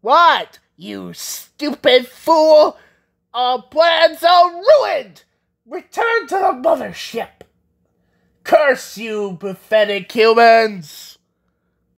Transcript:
what? You stupid fool! Our plans are ruined! Return to the mothership! Curse you, pathetic humans!